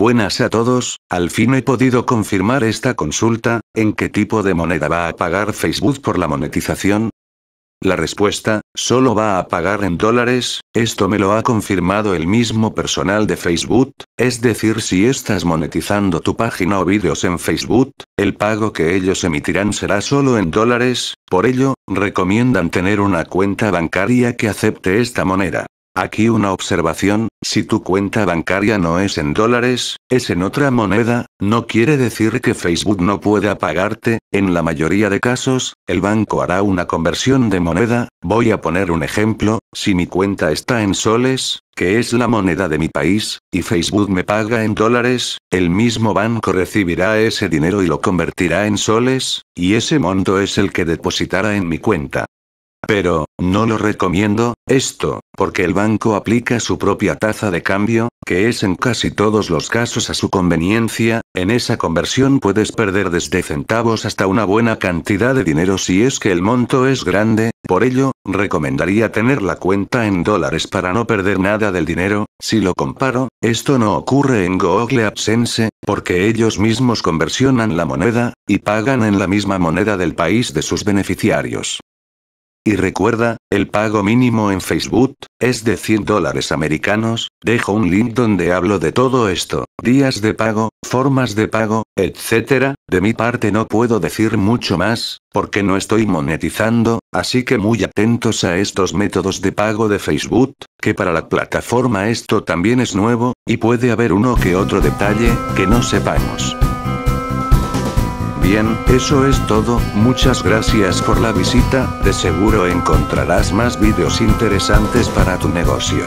Buenas a todos, al fin he podido confirmar esta consulta, ¿en qué tipo de moneda va a pagar Facebook por la monetización? La respuesta, solo va a pagar en dólares, esto me lo ha confirmado el mismo personal de Facebook, es decir si estás monetizando tu página o vídeos en Facebook, el pago que ellos emitirán será solo en dólares, por ello, recomiendan tener una cuenta bancaria que acepte esta moneda. Aquí una observación, si tu cuenta bancaria no es en dólares, es en otra moneda, no quiere decir que Facebook no pueda pagarte, en la mayoría de casos, el banco hará una conversión de moneda, voy a poner un ejemplo, si mi cuenta está en soles, que es la moneda de mi país, y Facebook me paga en dólares, el mismo banco recibirá ese dinero y lo convertirá en soles, y ese monto es el que depositará en mi cuenta. Pero, no lo recomiendo, esto, porque el banco aplica su propia tasa de cambio, que es en casi todos los casos a su conveniencia, en esa conversión puedes perder desde centavos hasta una buena cantidad de dinero si es que el monto es grande, por ello, recomendaría tener la cuenta en dólares para no perder nada del dinero, si lo comparo, esto no ocurre en Google AdSense, porque ellos mismos conversionan la moneda, y pagan en la misma moneda del país de sus beneficiarios. Y recuerda, el pago mínimo en Facebook, es de 100 dólares americanos, dejo un link donde hablo de todo esto, días de pago, formas de pago, etc. De mi parte no puedo decir mucho más, porque no estoy monetizando, así que muy atentos a estos métodos de pago de Facebook, que para la plataforma esto también es nuevo, y puede haber uno que otro detalle, que no sepamos. Bien, eso es todo, muchas gracias por la visita, de seguro encontrarás más vídeos interesantes para tu negocio.